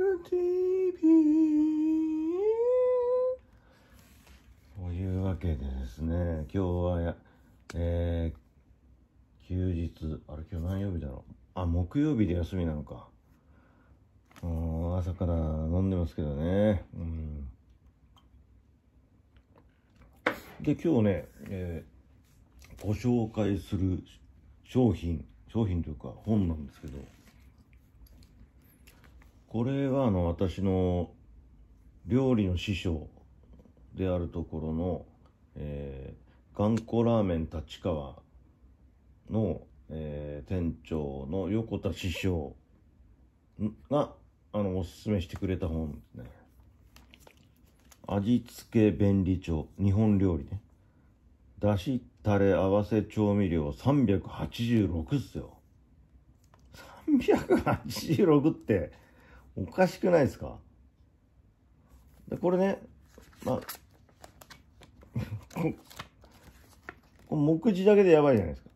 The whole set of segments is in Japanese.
ル TV というわけでですね今日はや、えー、休日あれ今日何曜日だろうあ木曜日で休みなのかうん朝から飲んでますけどねうんで今日ね、えー、ご紹介する商品商品というか本なんですけどこれはあの私の料理の師匠であるところの、えー、頑固ラーメン立川の、えー、店長の横田師匠があのおすすめしてくれた本ですね味付け便利帳日本料理ねだしたれ、合わせ調味料386っすよ386っておかしくないですかでこれね、まあ 目次だけでやばいじゃないですか。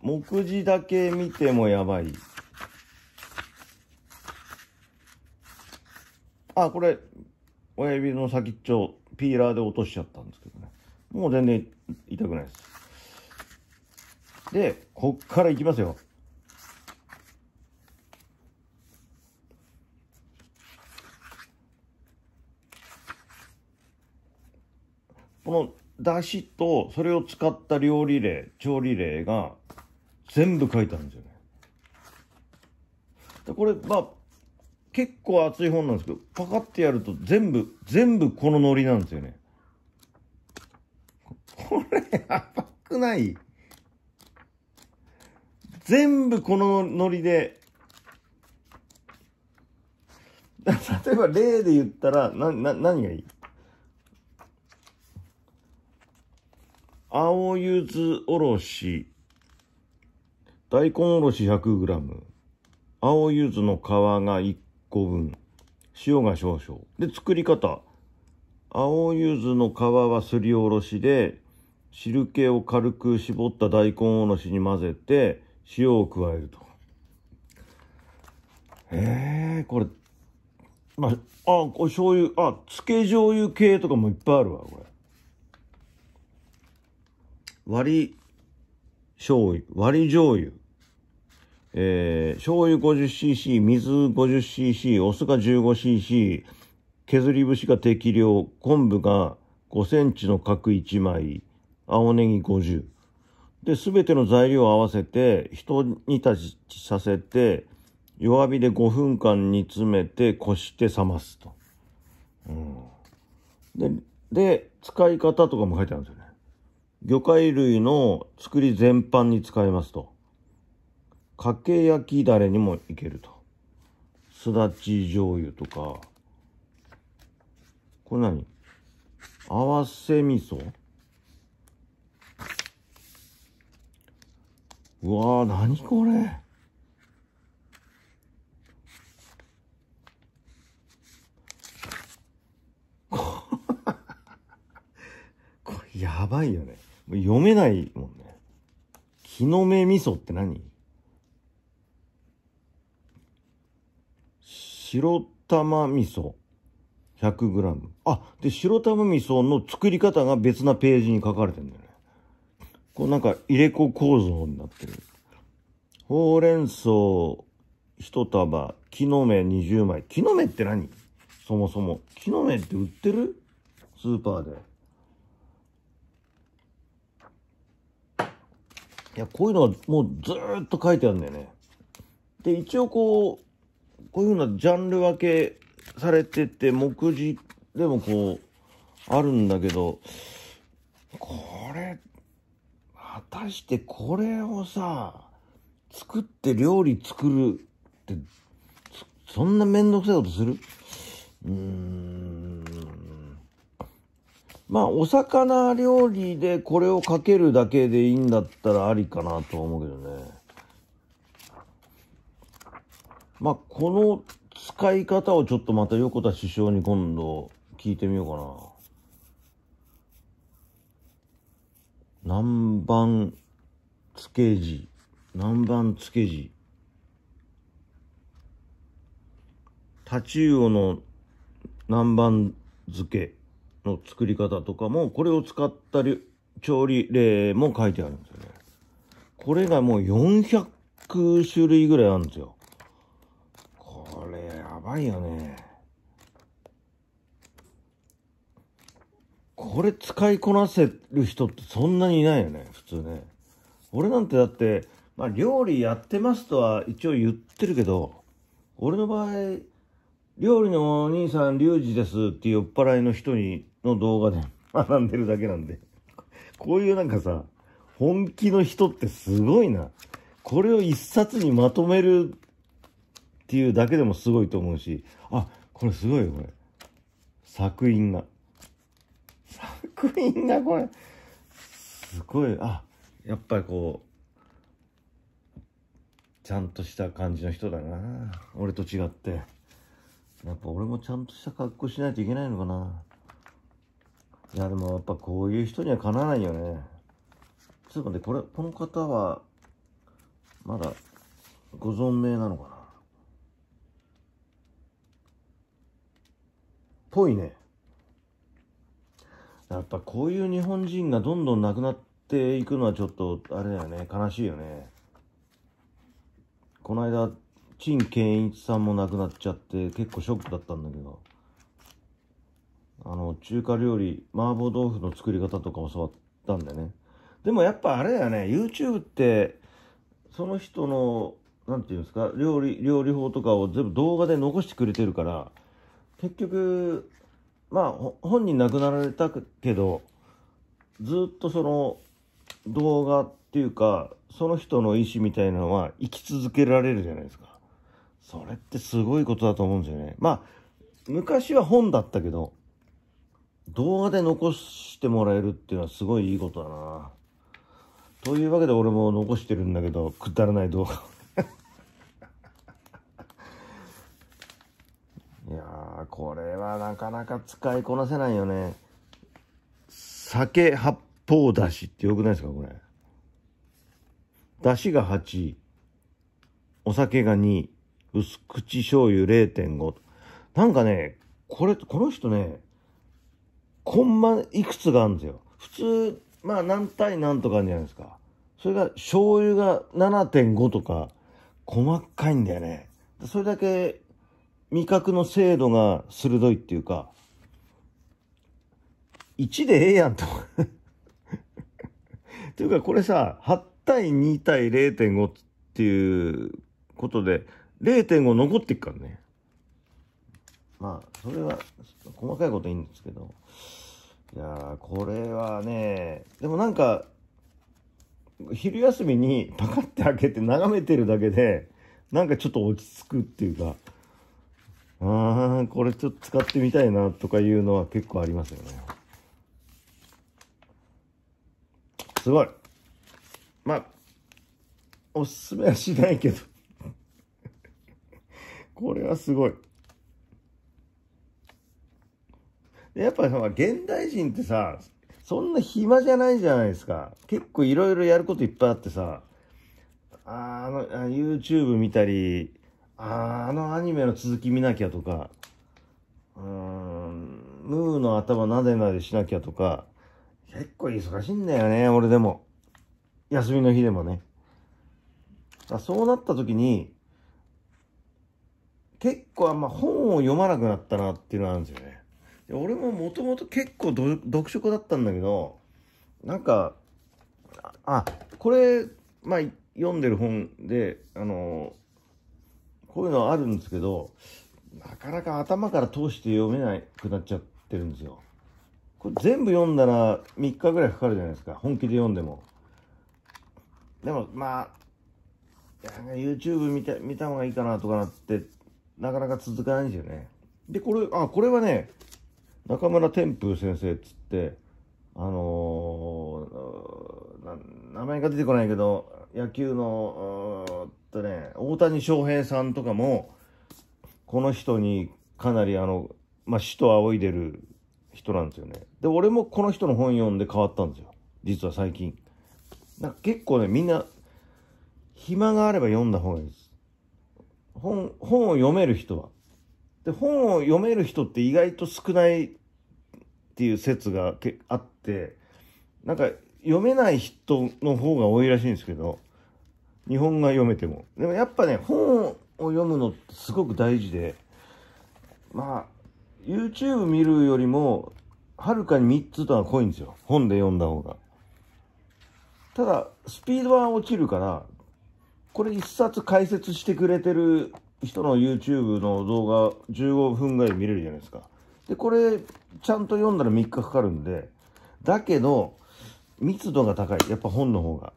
目次だけ見てもやばい。あ、これ、親指の先っちょ、ピーラーで落としちゃったんですけどね。もう全然痛くないです。で、こっからいきますよ。この出汁とそれを使った料理例調理例が全部書いてあるんですよねでこれまあ結構厚い本なんですけどパカッてやると全部全部このノリなんですよねこれやばくない全部このノリで例えば例で言ったらなな何がいい青ゆずおろし、大根おろし 100g、青ゆずの皮が1個分、塩が少々。で、作り方。青ゆずの皮はすりおろしで、汁気を軽く絞った大根おろしに混ぜて、塩を加えると。えー、これ、まあ、あ、お醤油、あ、つけ醤油系とかもいっぱいあるわ、これ。割り醤油、割り醤油。えー、醤油 50cc、水 50cc、お酢が 15cc、削り節が適量、昆布が5センチの角1枚、青ネギ50。で、すべての材料を合わせて、ひと煮立ちさせて、弱火で5分間煮詰めて、こして冷ますと。うん、で、で、使い方とかも書いてあるんですよ。魚介類の作り全般に使えますと。かけ焼きだれにもいけると。すだち醤油とか。これ何合わせ味噌うわー、何これ これやばいよね。読めないもんね。木の芽味噌って何白玉味噌 100g。あ、で、白玉味噌の作り方が別なページに書かれてるんだよね。こうなんか入れ子構造になってる。ほうれん草1束、木の芽20枚。木の芽って何そもそも。木の芽って売ってるスーパーで。いや、こういうのはもうずっと書いてあるんだよね。で、一応こう、こういうふうなジャンル分けされてて、目次でもこう、あるんだけど、これ、果たしてこれをさ、作って料理作るって、そんなめんどくさいことするうーん。まあ、お魚料理でこれをかけるだけでいいんだったらありかなと思うけどね。まあ、この使い方をちょっとまた横田首相に今度聞いてみようかな。南蛮つけ地。南蛮つけ地。タチウオの南蛮漬け。の作り方とかも、これを使ったり調理例も書いてあるんですよね。これがもう400種類ぐらいあるんですよ。これやばいよね。これ使いこなせる人ってそんなにいないよね、普通ね。俺なんてだって、まあ料理やってますとは一応言ってるけど、俺の場合、料理のお兄さん、リュウジですって酔っ払いの人に、の動画で 学んでるだけなんで。こういうなんかさ、本気の人ってすごいな。これを一冊にまとめるっていうだけでもすごいと思うし、あ、これすごいよ、これ。作品が。作品がこれ、すごい、あ、やっぱりこう、ちゃんとした感じの人だな。俺と違って。やっぱ俺もちゃんとした格好しないといけないのかな。いや、でもやっぱこういう人にはかなわないよね。ちょっと待って、これ、この方は、まだ、ご存命なのかなぽいね。やっぱこういう日本人がどんどんなくなっていくのはちょっと、あれだよね、悲しいよね。この間、陳建一さんも亡くなっちゃって結構ショックだったんだけどあの中華料理麻婆豆腐の作り方とか教わったんだよねでもやっぱあれだよね YouTube ってその人の何て言うんですか料理料理法とかを全部動画で残してくれてるから結局まあ本人亡くなられたけどずっとその動画っていうかその人の意思みたいなのは生き続けられるじゃないですか。それってすごいことだと思うんですよね。まあ、昔は本だったけど、動画で残してもらえるっていうのはすごいいいことだな。というわけで俺も残してるんだけど、くだらない動画。いやー、これはなかなか使いこなせないよね。酒八方だしってよくないですか、これ。だしが8、お酒が2、薄口醤油0.5。なんかね、これ、この人ね、コンマいくつがあるんですよ。普通、まあ何対何とかあるじゃないですか。それが醤油が7.5とか、細かいんだよね。それだけ味覚の精度が鋭いっていうか、1でええやんと。というかこれさ、8対2対0.5っていうことで、0.5残ってくからね。まあ、それは、細かいこといいんですけど。いやこれはね、でもなんか、昼休みにパカって開けて眺めてるだけで、なんかちょっと落ち着くっていうか、あー、これちょっと使ってみたいなとかいうのは結構ありますよね。すごい。まあ、おすすめはしないけど。これはすごい。やっぱりさ、現代人ってさ、そんな暇じゃないじゃないですか。結構いろいろやることいっぱいあってさ、あの、YouTube 見たり、ああのアニメの続き見なきゃとか、うーん、ムーの頭なでなでしなきゃとか、結構忙しいんだよね、俺でも。休みの日でもね。そうなった時に、結構あんま本を読まなくなったなっていうのはあるんですよね。俺ももともと結構読書家だったんだけど、なんか、あ、これ、まあ、読んでる本で、あの、こういうのあるんですけど、なかなか頭から通して読めなくなっちゃってるんですよ。これ全部読んだら3日ぐらいかかるじゃないですか。本気で読んでも。でも、まあ、YouTube 見た見た方がいいかなとかなってなかなか続かないんですよね。で、これ、あ、これはね、中村天風先生っつって、あのー、名前が出てこないけど、野球の、とね、大谷翔平さんとかも、この人にかなりあの、まあ、死と仰いでる人なんですよね。で、俺もこの人の本読んで変わったんですよ。実は最近。なんか結構ね、みんな、暇があれば読んだ方がいいです。本、本を読める人は。で、本を読める人って意外と少ないっていう説がけあって、なんか読めない人の方が多いらしいんですけど、日本が読めても。でもやっぱね、本を読むのってすごく大事で、まあ、YouTube 見るよりも、はるかに3つとは濃いんですよ。本で読んだ方が。ただ、スピードは落ちるから、これ一冊解説してくれてる人の YouTube の動画15分ぐらい見れるじゃないですか。で、これ、ちゃんと読んだら3日かかるんで、だけど、密度が高い。やっぱ本の方が。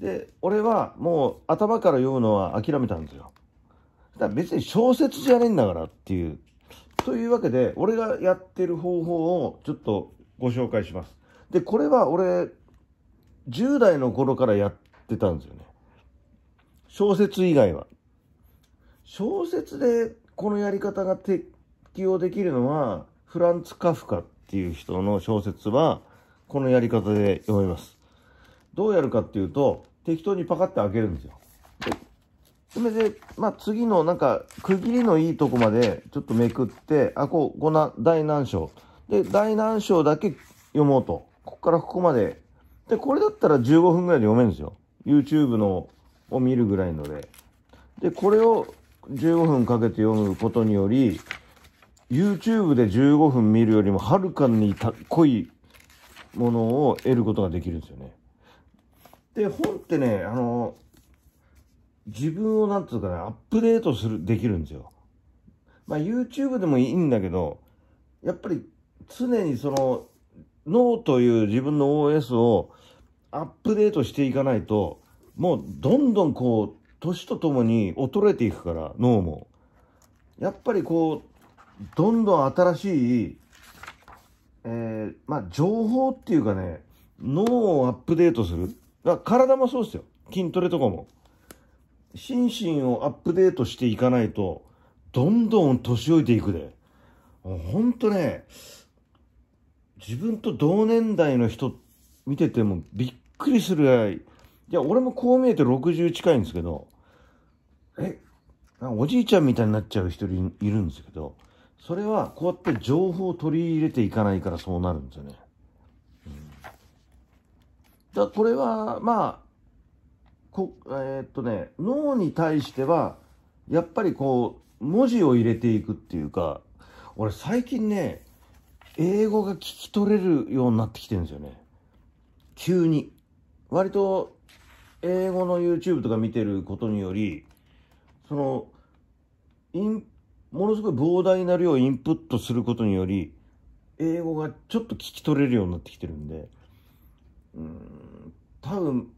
で、俺はもう頭から読むのは諦めたんですよ。だ別に小説じゃねえんだからっていう。というわけで、俺がやってる方法をちょっとご紹介します。で、これは俺、10代の頃からやってたんですよね。小説以外は。小説でこのやり方が適用できるのは、フランツ・カフカっていう人の小説は、このやり方で読めます。どうやるかっていうと、適当にパカッて開けるんですよ。それで、まあ、次のなんか、区切りのいいとこまでちょっとめくって、あ、こう、こな、第何章。で、第何章だけ読もうと。ここからここまで。で、これだったら15分ぐらいで読めるんですよ。YouTube のを見るぐらいので。で、これを15分かけて読むことにより、YouTube で15分見るよりもはるかに濃いものを得ることができるんですよね。で、本ってね、あの、自分をなんつうかね、アップデートする、できるんですよ。まあ YouTube でもいいんだけど、やっぱり常にその脳という自分の OS をアップデートしていかないと、もうどんどんこう、年とともに衰えていくから、脳も。やっぱりこう、どんどん新しい、えー、まあ、情報っていうかね、脳をアップデートする。だ体もそうですよ。筋トレとかも。心身をアップデートしていかないと、どんどん年老いていくで。ほんとね、自分と同年代の人見ててもびっくりするぐらい、いや、俺もこう見えて60近いんですけど、え、おじいちゃんみたいになっちゃう人いるんですけど、それはこうやって情報を取り入れていかないからそうなるんですよね。うん、だこれは、まあ、こえー、っとね、脳に対しては、やっぱりこう、文字を入れていくっていうか、俺最近ね、英語が聞き取れるようになってきてるんですよね。急に。割と英語の YouTube とか見てることにより、その、イン、ものすごい膨大な量をインプットすることにより、英語がちょっと聞き取れるようになってきてるんで、うん、多分、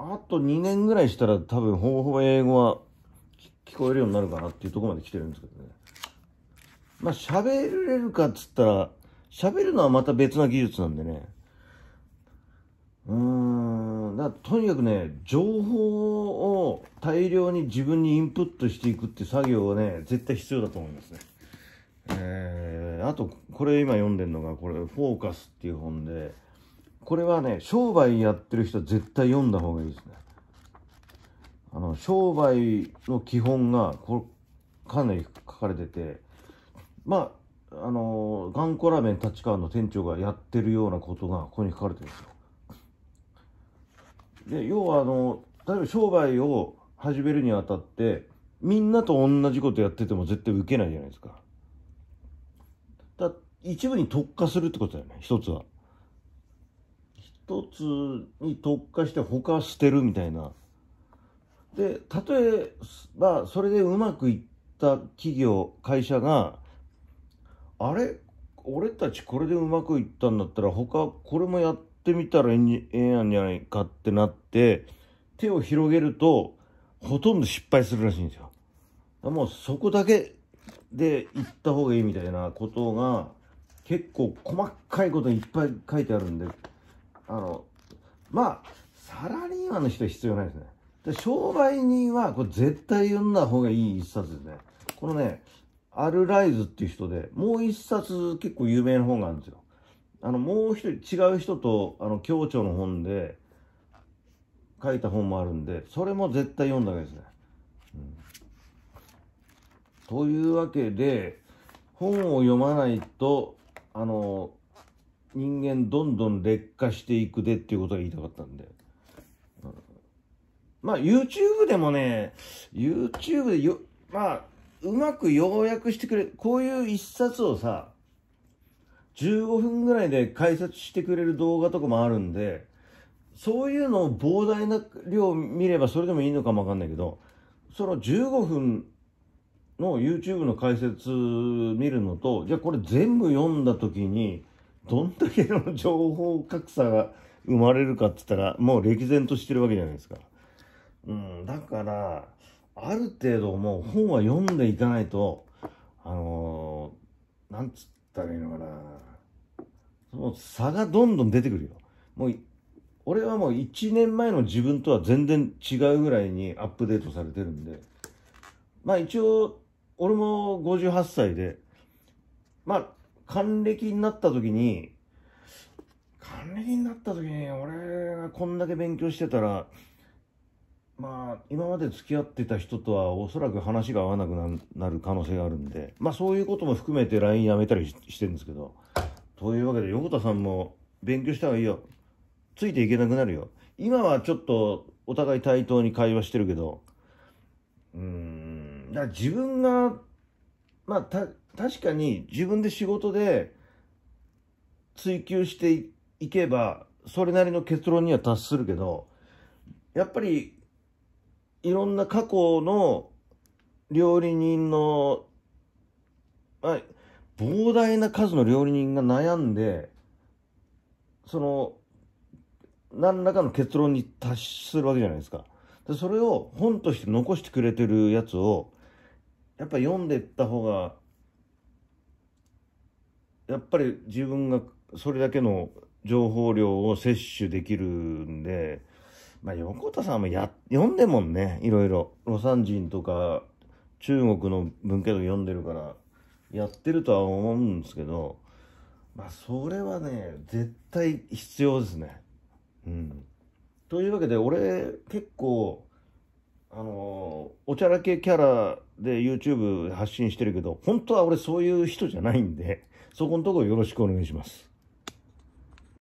あと2年ぐらいしたら多分ほぼほぼ英語は聞こえるようになるかなっていうとこまで来てるんですけどね。まあ喋れるかっつったら、喋るのはまた別な技術なんでね。うーんだとにかくね情報を大量に自分にインプットしていくって作業はね絶対必要だと思いますね。えー、あとこれ今読んでるのがこれ「フォーカス」っていう本でこれはね商売やってる人は絶対読んだ方がいいですね。あの商売の基本がこかなり書かれててまああの頑固ラーメン立川の店長がやってるようなことがここに書かれてるんですよ。で要はあの例えば商売を始めるにあたってみんなと同じことやってても絶対受けないじゃないですか。だ一部に特化するってことだよね一つは。一つに特化して他は捨てるみたいな。で例えばそれでうまくいった企業会社があれ俺たちこれでうまくいったんだったら他これもやってってみたらええやんじゃないかってなって、手を広げると、ほとんど失敗するらしいんですよ。もうそこだけで行った方がいいみたいなことが、結構細かいこといっぱい書いてあるんで、あの、まあ、サラリーマンの人は必要ないですね。で商売人は、これ絶対読んだ方がいい一冊ですね。このね、アルライズっていう人で、もう一冊結構有名な本があるんですよ。あのもう一人違う人とあの共著の本で書いた本もあるんでそれも絶対読んだわけですね。うん、というわけで本を読まないとあの人間どんどん劣化していくでっていうことが言いたかったんで。うん、まあ YouTube でもね YouTube でよまあうまく要約してくれこういう一冊をさ15分ぐらいで解説してくれる動画とかもあるんで、そういうのを膨大な量見ればそれでもいいのかもわかんないけど、その15分の YouTube の解説見るのと、じゃあこれ全部読んだ時に、どんだけの情報格差が生まれるかって言ったら、もう歴然としてるわけじゃないですか。うん、だから、ある程度もう本は読んでいかないと、あのー、なんつっったらいいのかな。もう差がどんどん出てくるよ。もう、俺はもう1年前の自分とは全然違うぐらいにアップデートされてるんで。まあ一応、俺も58歳で、まあ、還暦になった時に、還暦になった時に俺がこんだけ勉強してたら、まあ、今まで付き合ってた人とはおそらく話が合わなくなる可能性があるんで、まあそういうことも含めて LINE やめたりしてるんですけど、というわけで横田さんも勉強した方がいいよ。ついていけなくなるよ。今はちょっとお互い対等に会話してるけど、うん、だ自分が、まあた、確かに自分で仕事で追求していけば、それなりの結論には達するけど、やっぱりいろんな過去の料理人の、い、膨大な数の料理人が悩んで、その、何らかの結論に達するわけじゃないですか。でそれを本として残してくれてるやつを、やっぱ読んでった方が、やっぱり自分がそれだけの情報量を摂取できるんで、まあ、横田さんもや、読んでもんね、いろいろ。ロサン人とか、中国の文献と読んでるから、やってるとは思うんですけど、まあ、それはね、絶対必要ですね。うん。というわけで、俺、結構、あのー、おちゃらけキャラで YouTube 発信してるけど、本当は俺そういう人じゃないんで、そこのところよろしくお願いします。